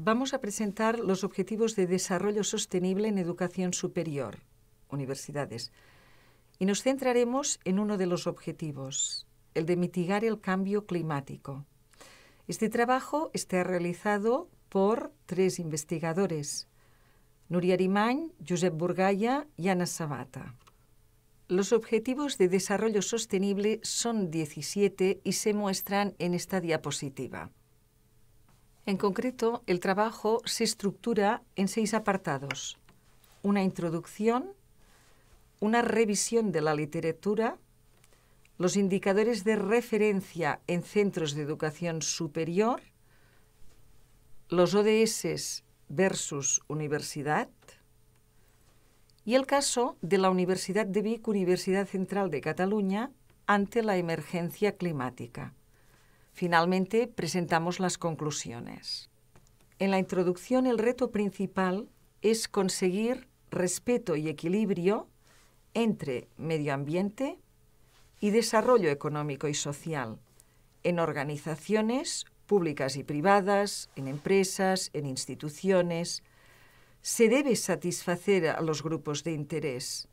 Vamos a presentar los Objetivos de Desarrollo Sostenible en Educación Superior, universidades, y nos centraremos en uno de los objetivos, el de mitigar el cambio climático. Este trabajo está realizado por tres investigadores, Nuria Arimany, Josep Burgaya y Ana Sabata. Los Objetivos de Desarrollo Sostenible son 17 y se muestran en esta diapositiva. En concreto, el trabajo se estructura en seis apartados. Una introducción, una revisión de la literatura, los indicadores de referencia en centros de educación superior, los ODS versus universidad y el caso de la Universidad de Vic, Universidad Central de Cataluña, ante la emergencia climática. Finalmente, presentamos las conclusiones. En la introducción, el reto principal es conseguir respeto y equilibrio entre medio ambiente y desarrollo económico y social en organizaciones públicas y privadas, en empresas, en instituciones. Se debe satisfacer a los grupos de interés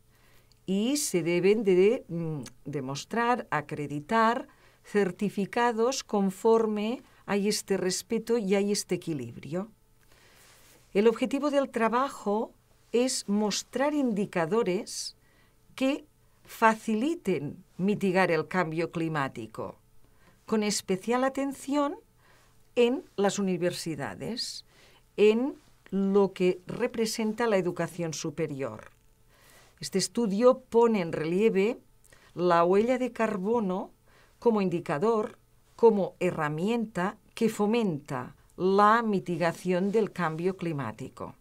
y se deben de mm, demostrar, acreditar certificados conforme hay este respeto y hay este equilibrio. El objetivo del trabajo es mostrar indicadores que faciliten mitigar el cambio climático, con especial atención en las universidades, en lo que representa la educación superior. Este estudio pone en relieve la huella de carbono como indicador, como herramienta que fomenta la mitigación del cambio climático.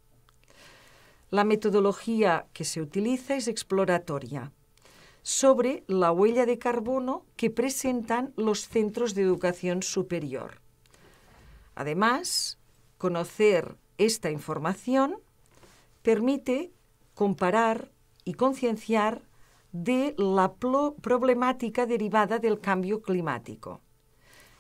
La metodología que se utiliza es exploratoria sobre la huella de carbono que presentan los centros de educación superior. Además, conocer esta información permite comparar y concienciar de la problemática derivada del cambio climático.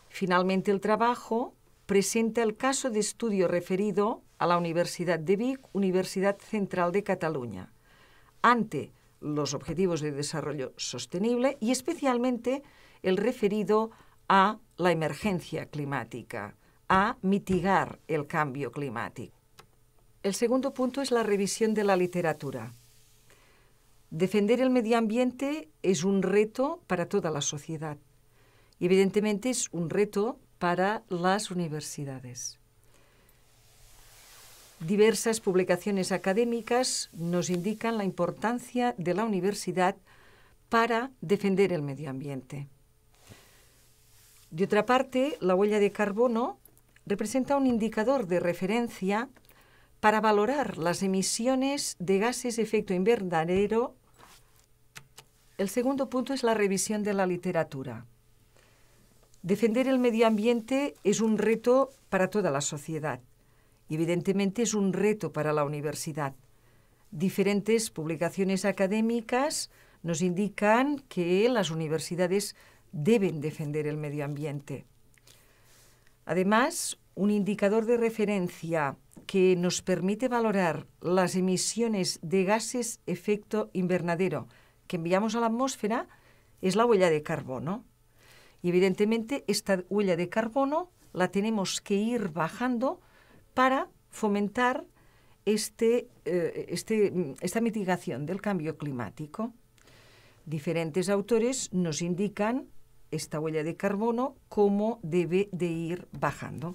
Finalmente, el trabajo presenta el caso de estudio referido a la Universidad de Vic, Universidad Central de Cataluña, ante los Objetivos de Desarrollo Sostenible y especialmente el referido a la emergencia climática, a mitigar el cambio climático. El segundo punto es la revisión de la literatura. Defender el medio ambiente es un reto para toda la sociedad y evidentemente es un reto para las universidades. Diversas publicaciones académicas nos indican la importancia de la universidad para defender el medio ambiente. De otra parte, la huella de carbono representa un indicador de referencia para valorar las emisiones de gases de efecto invernadero el segundo punto es la revisión de la literatura. Defender el medio ambiente es un reto para toda la sociedad. Evidentemente es un reto para la universidad. Diferentes publicaciones académicas nos indican que las universidades deben defender el medio ambiente. Además, un indicador de referencia que nos permite valorar las emisiones de gases efecto invernadero, que enviamos a la atmósfera es la huella de carbono. Y evidentemente esta huella de carbono la tenemos que ir bajando para fomentar este, eh, este esta mitigación del cambio climático. Diferentes autores nos indican esta huella de carbono cómo debe de ir bajando.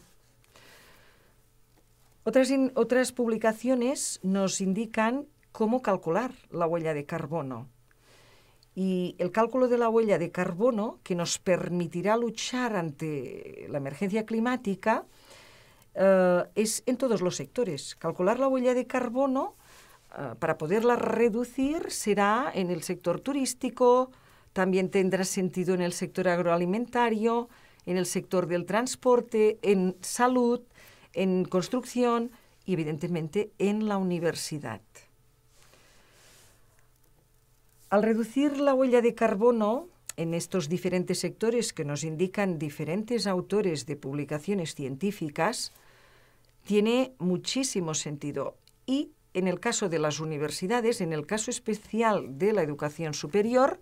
Otras, otras publicaciones nos indican cómo calcular la huella de carbono y el cálculo de la huella de carbono que nos permitirá luchar ante la emergencia climática eh, es en todos los sectores. Calcular la huella de carbono eh, para poderla reducir será en el sector turístico, también tendrá sentido en el sector agroalimentario, en el sector del transporte, en salud, en construcción y evidentemente en la universidad. Al reducir la huella de carbono en estos diferentes sectores que nos indican diferentes autores de publicaciones científicas, tiene muchísimo sentido. Y en el caso de las universidades, en el caso especial de la educación superior,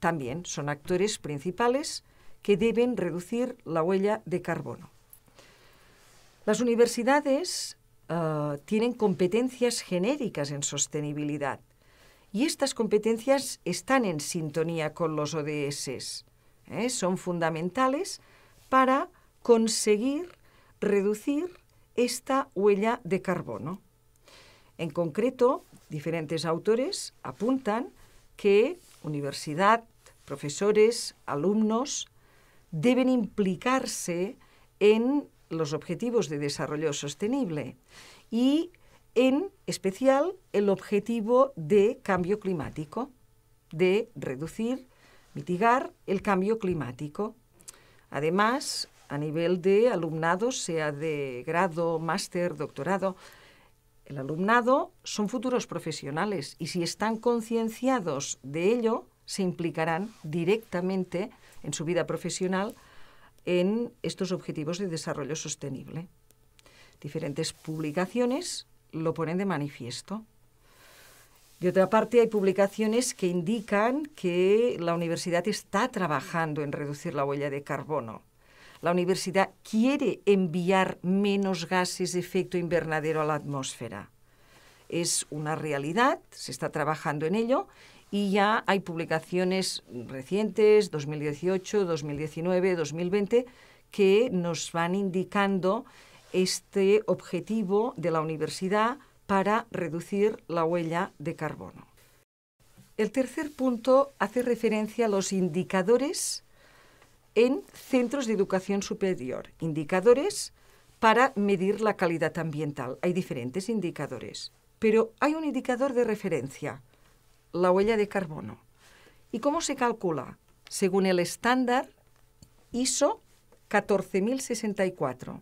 también son actores principales que deben reducir la huella de carbono. Las universidades eh, tienen competencias genéricas en sostenibilidad y estas competencias están en sintonía con los ODS. ¿eh? Son fundamentales para conseguir reducir esta huella de carbono. En concreto, diferentes autores apuntan que universidad, profesores, alumnos deben implicarse en los objetivos de desarrollo sostenible y en especial el objetivo de cambio climático, de reducir, mitigar el cambio climático. Además, a nivel de alumnado, sea de grado, máster, doctorado, el alumnado son futuros profesionales y si están concienciados de ello, se implicarán directamente en su vida profesional en estos objetivos de desarrollo sostenible. Diferentes publicaciones lo ponen de manifiesto. De otra parte, hay publicaciones que indican que la universidad está trabajando en reducir la huella de carbono. La universidad quiere enviar menos gases de efecto invernadero a la atmósfera. Es una realidad, se está trabajando en ello y ya hay publicaciones recientes, 2018, 2019, 2020, que nos van indicando este objetivo de la universidad para reducir la huella de carbono. El tercer punto hace referencia a los indicadores en centros de educación superior, indicadores para medir la calidad ambiental. Hay diferentes indicadores, pero hay un indicador de referencia, la huella de carbono. ¿Y cómo se calcula? Según el estándar ISO 14064.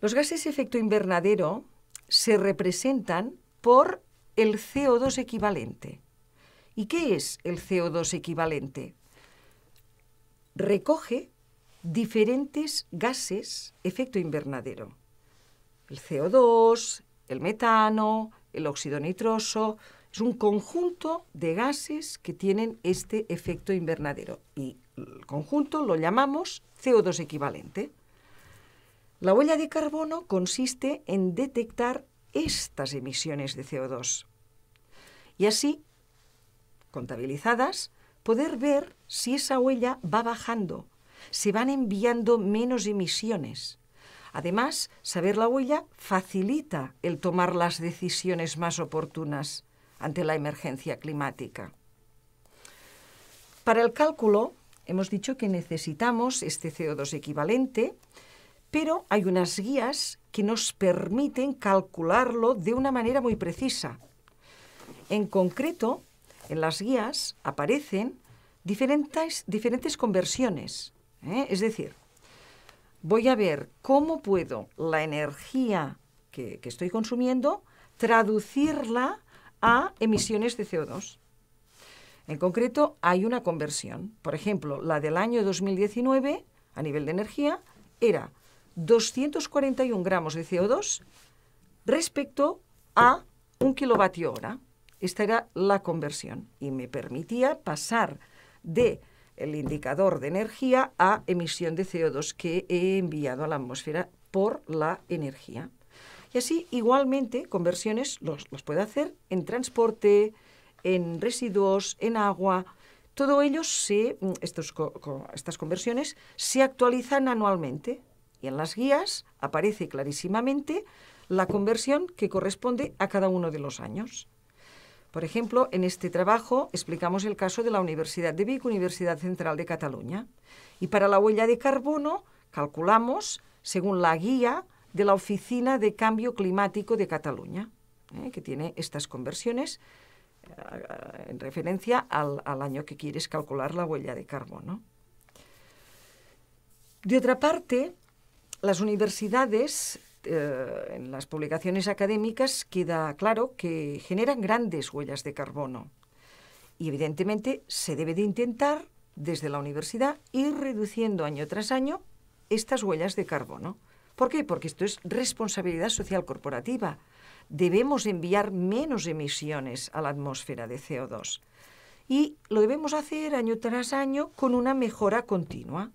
Los gases de efecto invernadero se representan por el CO2 equivalente. ¿Y qué es el CO2 equivalente? Recoge diferentes gases efecto invernadero. El CO2, el metano, el óxido nitroso, es un conjunto de gases que tienen este efecto invernadero y el conjunto lo llamamos CO2 equivalente. La huella de carbono consiste en detectar estas emisiones de CO2 y así, contabilizadas, poder ver si esa huella va bajando, se van enviando menos emisiones. Además, saber la huella facilita el tomar las decisiones más oportunas ante la emergencia climática. Para el cálculo, hemos dicho que necesitamos este CO2 equivalente pero hay unas guías que nos permiten calcularlo de una manera muy precisa. En concreto, en las guías aparecen diferentes, conversiones. ¿eh? Es decir, voy a ver cómo puedo la energía que, que estoy consumiendo traducirla a emisiones de CO2. En concreto, hay una conversión. Por ejemplo, la del año 2019, a nivel de energía, era 241 gramos de CO2 respecto a un kilovatio hora. Esta era la conversión y me permitía pasar de el indicador de energía a emisión de CO2 que he enviado a la atmósfera por la energía. Y así, igualmente, conversiones los, los puede hacer en transporte, en residuos, en agua. Todo ello se, mm, estas conversiones se actualizan anualmente. Y en las guías aparece clarísimamente la conversión que corresponde a cada uno de los años. Por ejemplo, en este trabajo explicamos el caso de la Universidad de Vic, Universidad Central de Cataluña. Y para la huella de carbono calculamos según la guía de la Oficina de Cambio Climático de Cataluña, ¿eh? que tiene estas conversiones eh, en referencia al año que quieres calcular la huella de carbono. De otra parte, las universidades, eh, en las publicaciones académicas, queda claro que generan grandes huellas de carbono. Y evidentemente se debe de intentar desde la universidad ir reduciendo año tras año estas huellas de carbono. ¿Por qué? Porque esto es responsabilidad social corporativa. Debemos enviar menos emisiones a la atmósfera de CO2 y lo debemos hacer año tras año con una mejora continua.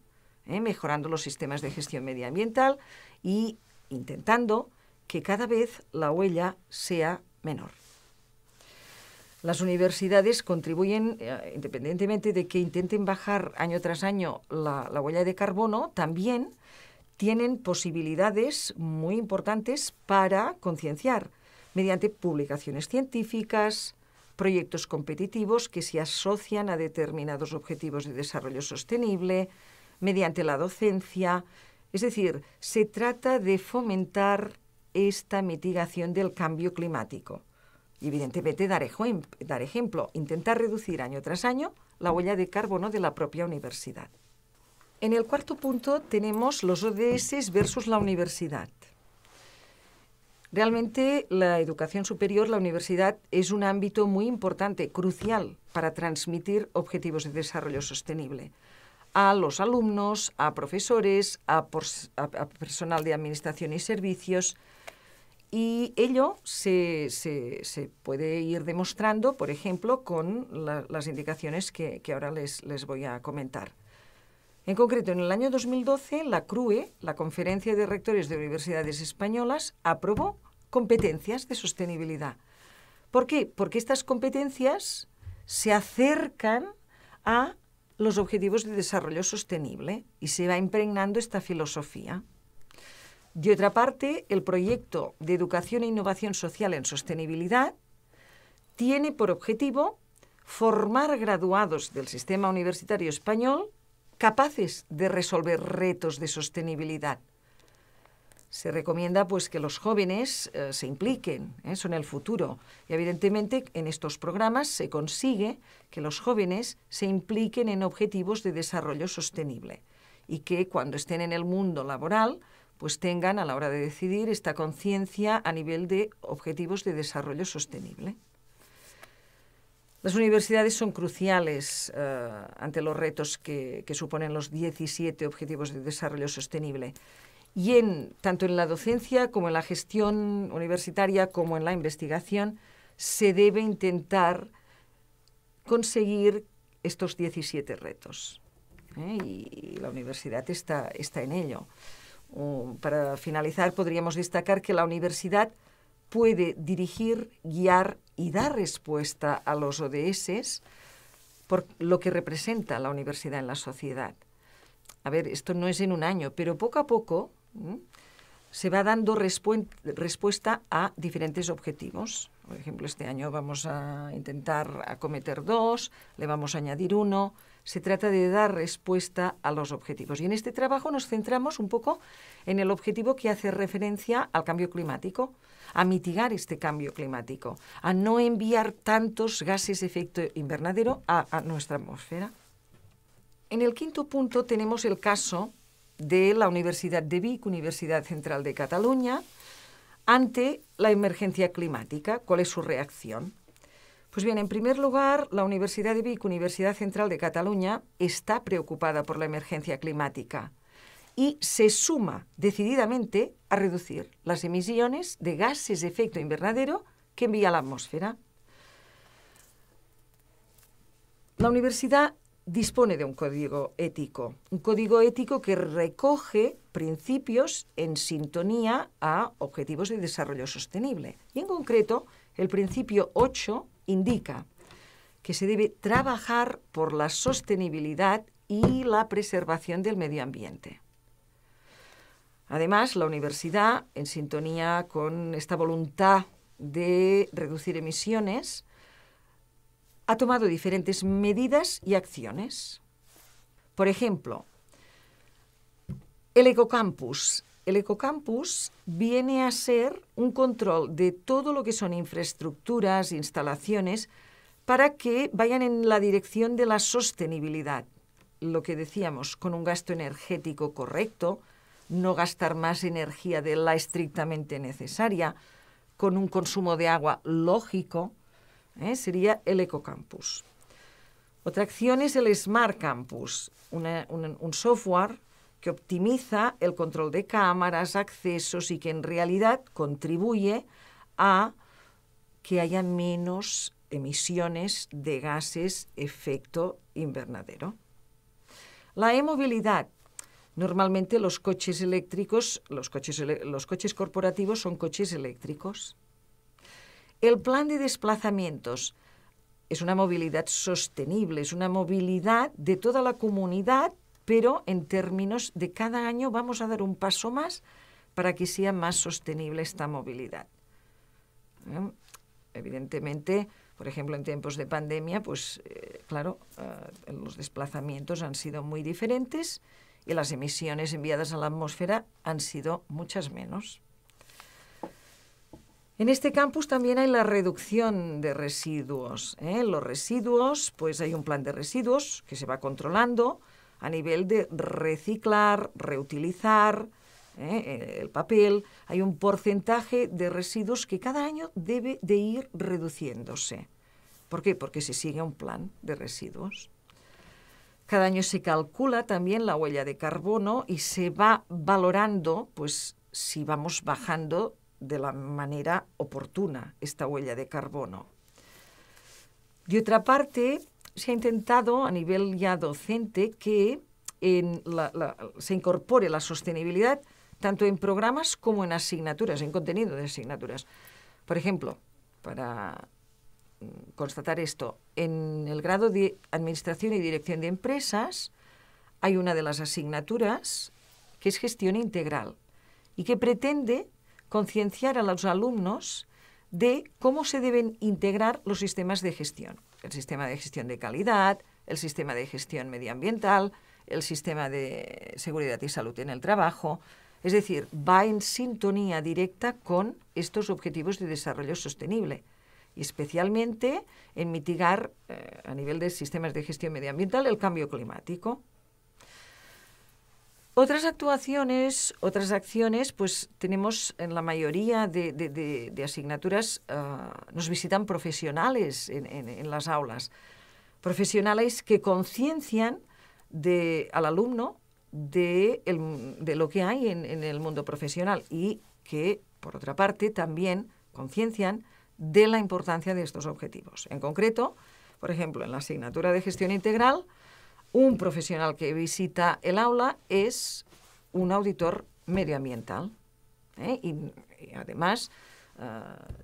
¿eh? mejorando los sistemas de gestión medioambiental y intentando que cada vez la huella sea menor. Las universidades contribuyen, eh, independientemente de que intenten bajar año tras año la huella de carbono, también tienen posibilidades muy importantes para concienciar mediante publicaciones científicas, proyectos competitivos que se asocian a determinados objetivos de desarrollo sostenible, mediante la docencia. Es decir, se trata de fomentar esta mitigación del cambio climático. Y evidentemente dar, ejemplo, intentar reducir año tras año la huella de carbono de la propia universidad. En el cuarto punto tenemos los ODS versus la universidad. Realmente la educación superior, la universidad, es un ámbito muy importante, crucial, para transmitir objetivos de desarrollo sostenible a los alumnos, a profesores, a, personal de administración y servicios. Y ello se, puede ir demostrando, por ejemplo, con las indicaciones que, ahora les, les voy a comentar. En concreto, en el año 2012, la CRUE, la Conferencia de Rectores de Universidades Españolas, aprobó competencias de sostenibilidad. ¿Por qué? Porque estas competencias se acercan a los Objetivos de Desarrollo Sostenible y se va impregnando esta filosofía. De otra parte, el proyecto de Educación e Innovación Social en Sostenibilidad tiene por objetivo formar graduados del sistema universitario español capaces de resolver retos de sostenibilidad se recomienda pues que los jóvenes eh, se impliquen, ¿eh? son el futuro. Y evidentemente en estos programas se consigue que los jóvenes se impliquen en objetivos de desarrollo sostenible y que cuando estén en el mundo laboral pues tengan a la hora de decidir esta conciencia a nivel de objetivos de desarrollo sostenible. Las universidades son cruciales eh, ante los retos que, que suponen los 17 Objetivos de Desarrollo Sostenible y en, tanto en la docencia como en la gestión universitaria como en la investigación se debe intentar conseguir estos 17 retos. ¿eh? Y, la universidad está, en ello. para finalizar, podríamos destacar que la universidad puede dirigir, guiar y dar respuesta a los ODS por lo que representa la universidad en la sociedad. A ver, esto no es en un año, pero poco a poco ¿Mm? se va dando respuesta a diferentes objetivos. Por ejemplo, este año vamos a intentar acometer dos, le vamos a añadir uno. Se trata de dar respuesta a los objetivos. Y en este trabajo nos centramos un poco en el objetivo que hace referencia al cambio climático, a mitigar este cambio climático, a no enviar tantos gases de efecto invernadero a nuestra atmósfera. En el quinto punto tenemos el caso de la Universidad de Vic, Universidad Central de Cataluña, ante la emergencia climática. ¿Cuál es su reacción? Pues bien, en primer lugar, la Universidad de Vic, Universidad Central de Cataluña, está preocupada por la emergencia climática y se suma decididamente a reducir las emisiones de gases de efecto invernadero que envía la atmósfera. La universidad dispone de un código ético, un código ético que recoge principios en sintonía a objetivos de desarrollo sostenible. Y en concreto, el principio 8 indica que se debe trabajar por la sostenibilidad y la preservación del medio ambiente. Además, la universidad, en sintonía con esta voluntad de reducir emisiones, ha tomado diferentes medidas y acciones. Por ejemplo, el ecocampus. El ecocampus viene a ser un control de todo lo que son infraestructuras, instalaciones, para que vayan en la dirección de la sostenibilidad. Lo que decíamos, con un gasto energético correcto, no gastar más energía de la estrictamente necesaria, con un consumo de agua lógico, ¿eh? sería el ecocampus. Otra acción es el Smart Campus, un, software que optimiza el control de cámaras, accesos y que en realidad contribuye a que haya menos emisiones de gases efecto invernadero. La e-movilidad. Normalmente los coches eléctricos, los coches corporativos son coches eléctricos. El plan de desplazamientos es una movilidad sostenible, es una movilidad de toda la comunidad, pero en términos de cada año vamos a dar un paso más para que sea más sostenible esta movilidad. Evidentemente, por ejemplo, en tiempos de pandemia, pues eh, claro, eh, los desplazamientos han sido muy diferentes y las emisiones enviadas a la atmósfera han sido muchas menos. En este campus también hay la reducción de residuos. ¿eh? Los residuos, pues hay un plan de residuos que se va controlando a nivel de reciclar, reutilizar ¿eh? Eh, el papel. Hay un porcentaje de residuos que cada año debe de ir reduciéndose. ¿Por qué? Porque se sigue un plan de residuos. Cada año se calcula también la huella de carbono y se va valorando, pues si vamos bajando de la manera oportuna esta huella de carbono. De otra parte, se ha intentado a nivel ya docente que se incorpore la sostenibilidad tanto en programas como en asignaturas, en contenido de asignaturas. Por ejemplo, para mm, constatar esto, en el grado de Administración y Dirección de Empresas hay una de las asignaturas que es gestión integral y que pretende concienciar a los alumnos de cómo se deben integrar los sistemas de gestión. El sistema de gestión de calidad, el sistema de gestión medioambiental, el sistema de seguridad y salud en el trabajo. Es decir, va en sintonía directa con estos objetivos de desarrollo sostenible y especialmente en mitigar eh, a nivel de sistemas de gestión medioambiental el cambio climático. Otras actuaciones, otras acciones, pues tenemos en la mayoría de, asignaturas, ah, nos visitan profesionales en, las aulas, profesionales que conciencian al alumno de, lo que hay en, el mundo profesional y que, por otra parte, también conciencian de la importancia de estos objetivos. En concreto, por ejemplo, en la asignatura de gestión integral, un profesional que visita el aula es un auditor medioambiental. ¿eh? Y, además, eh,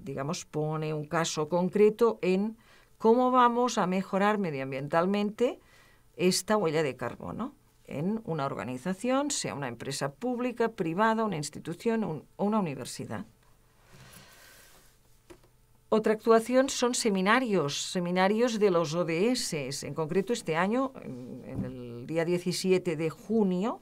digamos, pone un caso concreto en cómo vamos a mejorar medioambientalmente esta huella de carbono en una organización, sea una empresa pública, privada, una institución o una universidad. Otra actuación son seminarios, seminarios de los ODS. En concreto, este año, en el día 17 de junio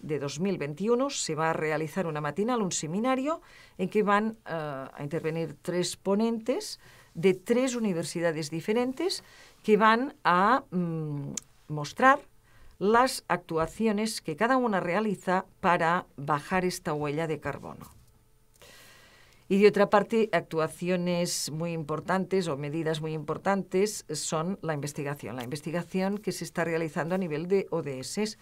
de 2021, se va a realizar una matinal, un seminario, en que van eh, a intervenir tres ponentes de tres universidades diferentes que van a mm, mostrar las actuaciones que cada una realiza para bajar esta huella de carbono. Y de otra parte, actuaciones muy importantes o medidas muy importantes son la investigación. La investigación que se está realizando a nivel de ODS,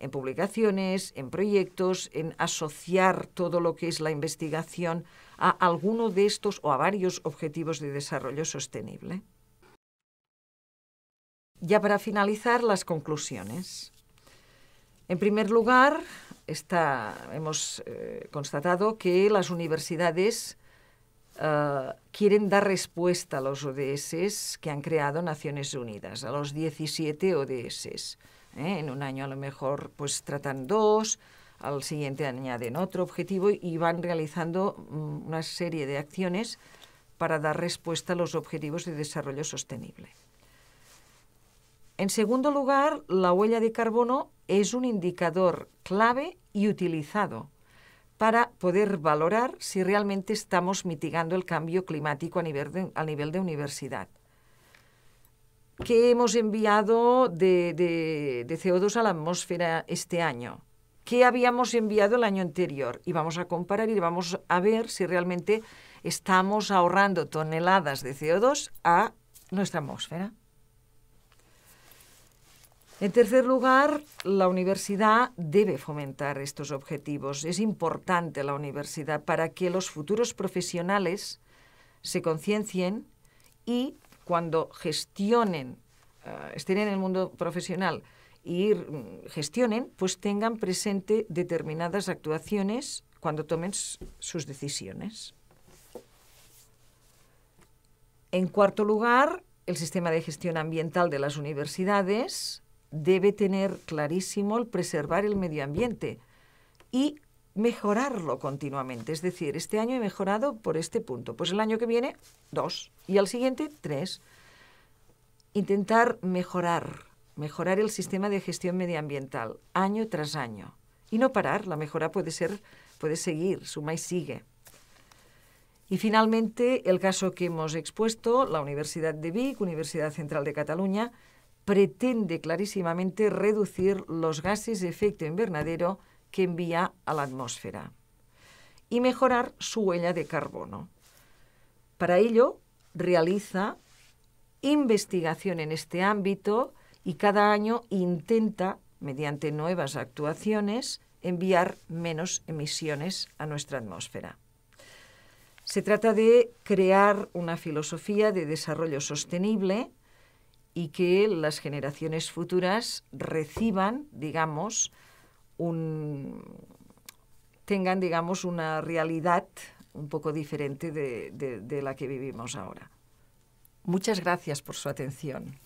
en publicaciones, en proyectos, en asociar todo lo que es la investigación a alguno de estos o a varios objetivos de desarrollo sostenible. Ya para finalizar, las conclusiones. En primer lugar, hemos eh, constatado que las universidades eh, quieren dar respuesta a los ODS que han creado Naciones Unidas, a los 17 ODS. ¿eh? En un año a lo mejor pues tratan dos, al siguiente añaden otro objetivo y van realizando mm, una serie de acciones para dar respuesta a los objetivos de desarrollo sostenible. En segundo lugar, la huella de carbono es un indicador clave y utilizado para poder valorar si realmente estamos mitigando el cambio climático a nivel de, universidad. ¿Qué hemos enviado de, de CO2 a la atmósfera este año? ¿Qué habíamos enviado el año anterior? Y vamos a comparar y vamos a ver si realmente estamos ahorrando toneladas de CO2 a nuestra atmósfera. En tercer lugar, la universidad debe fomentar estos objetivos. Es importante la universidad para que los futuros profesionales se conciencien y cuando gestionen, ah, estén en el mundo profesional y mm, gestionen, pues tengan presente determinadas actuaciones cuando tomen sus decisiones. En cuarto lugar, el sistema de gestión ambiental de las universidades debe tener clarísimo el preservar el medio ambiente y mejorarlo continuamente. Es decir, este año he mejorado por este punto, pues el año que viene, dos, y al siguiente, tres. Intentar mejorar, mejorar el sistema de gestión medioambiental año tras año y no parar, la mejora puede ser, puede seguir, suma y sigue. Y finalmente, el caso que hemos expuesto, la Universidad de Vic, Universidad Central de Cataluña, pretende clarísimamente reducir los gases de efecto invernadero que envía a la atmósfera y mejorar su huella de carbono. Para ello, realiza investigación en este ámbito y cada año intenta, mediante nuevas actuaciones, enviar menos emisiones a nuestra atmósfera. Se trata de crear una filosofía de desarrollo sostenible y que las generaciones futuras reciban, digamos, un, tengan, digamos, una realidad un poco diferente de, de la que vivimos ahora. Muchas gracias por su atención.